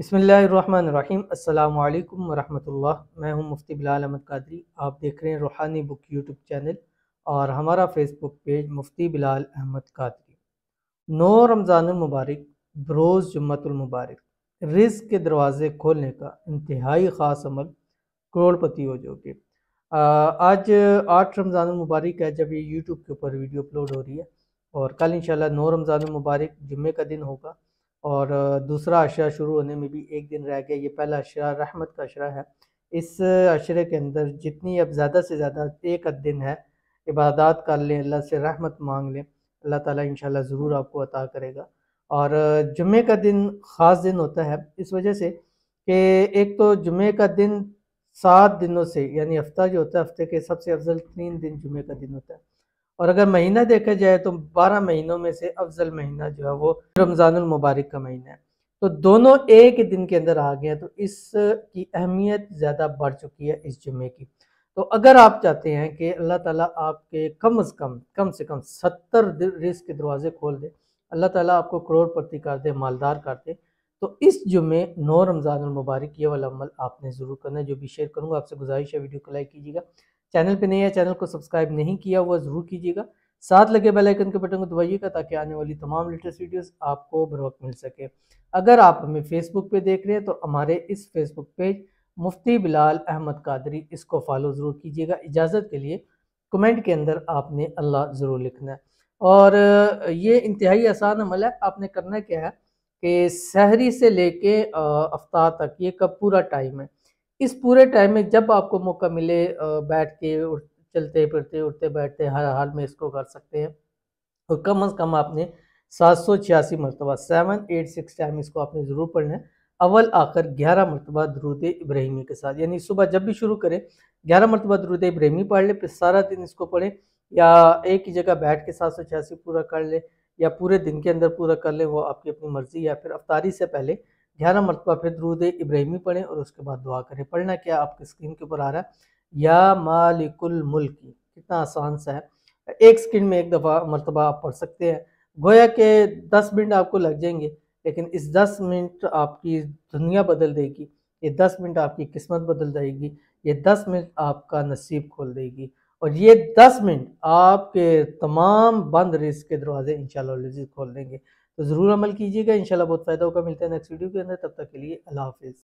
बसमीम् अल्लाम वरहमतुल्लाह मैं हूं मुफ्ती बिलाल अहमद कादरी आप देख रहे हैं रूहानी बुक यूट्यूब चैनल और हमारा फेसबुक पेज मुफ्ती बिलाल अहमद कादरी नौ रमज़ान मुबारक बरोज़ मुबारक रिज़ के दरवाज़े खोलने का इंतहाई ख़ास अमल करोड़पति हो जोगे आज आठ रमज़ान मुबारक है जब ये यूट्यूब के ऊपर वीडियो अपलोड हो रही है और कल इंशाल्लाह नौ रमज़ान मुबारक जुम्मे का दिन होगा और दूसरा अशरा शुरू होने में भी एक दिन रह गया ये पहला अशरा रहमत का अशरा है इस अशरे के अंदर जितनी अब ज़्यादा से ज़्यादा एक दिन है इबादत कर लें अल्लाह से रहमत मांग लें अल्लाह ताला इंशाल्लाह ज़रूर आपको अता करेगा और जुमे का दिन ख़ास दिन होता है इस वजह से कि एक तो जुमे का दिन सात दिनों से यानी हफ्ता जो होता है हफ्ते के सबसे अफजल तीन दिन जुमे का दिन होता है और अगर महीना देखा जाए तो बारह महीनों में से अफजल महीना जो है वो रमज़ानमबारक का महीना है तो दोनों एक ही दिन के अंदर आ गए तो इसकी अहमियत ज़्यादा बढ़ चुकी है इस जुमे की तो अगर आप चाहते हैं कि अल्लाह ताला आपके कम अज़ कम कम से कम सत्तर रिस्क के दरवाज़े खोल दे अल्लाह ताला आपको करोड़पति कर दे मालदार कर दे तो इस जुमे नौ रमज़ान मुबारक ये वाला अमल आपने ज़रूर करना है जो भी शेयर करूँगा आपसे गुजारिश है वीडियो को लाइक कीजिएगा चैनल पे नया चैनल को सब्सक्राइब नहीं किया हुआ ज़रूर कीजिएगा साथ लगे बेल आइकन के बटन को दबाइएगा ताकि आने वाली तमाम लेटेस्ट वीडियोस आपको बर वक्त मिल सके अगर आप हमें फेसबुक पे देख रहे हैं तो हमारे इस फेसबुक पेज मुफ्ती बिलाल अहमद कादरी इसको फॉलो ज़रूर कीजिएगा इजाज़त के लिए कमेंट के अंदर आपने अल्लाह ज़रूर लिखना है और ये इंतहाई आसान अमल है आपने करना क्या है कि शहरी से लेके अफ्ताह तक ये कब पूरा टाइम है इस पूरे टाइम में जब आपको मौका मिले बैठ के चलते फिरते उठते बैठते हर हाल में इसको कर सकते हैं और तो कम अज़ कम आपने सात सौ छियासी मरतबा सेवन एट सिक्स टाइम इसको आपने ज़रूर पढ़ना है अव्वल आकर ग्यारह मरतबा दरूद इब्राहिमी के साथ यानी सुबह जब भी शुरू करें ग्यारह मरतबा दरूद इब्राहिमी पढ़ लें फिर सारा दिन इसको पढ़ें या एक ही जगह बैठ के सात सौ छियासी पूरा कर लें या पूरे दिन के अंदर पूरा कर लें वो आपकी अपनी मर्ज़ी या फिर अफ्तारी से पहले ग्यारह मरतबा फिर दरूद इब्राहिमी पढ़ें और उसके बाद दुआ करें पढ़ना क्या आपके स्क्रीन के ऊपर आ रहा है या मालिकुल मुल्क कितना आसान सा है एक स्क्रीन में एक दफ़ा मरतबा आप पढ़ सकते हैं गोया के दस मिनट आपको लग जाएंगे लेकिन इस दस मिनट आपकी दुनिया बदल देगी ये दस मिनट आपकी किस्मत बदल जाएगी ये दस मिनट आपका नसीब खोल देगी और ये दस मिनट आपके तमाम बंद रिस्क के दरवाजे इंशाल्लाह खोल देंगे तो ज़रूर अमल कीजिएगा इनशाला बहुत फ़ायदा होगा मिलते हैं नेक्स्ट वीडियो के अंदर तब तक के लिए अल्लाह हाफिज़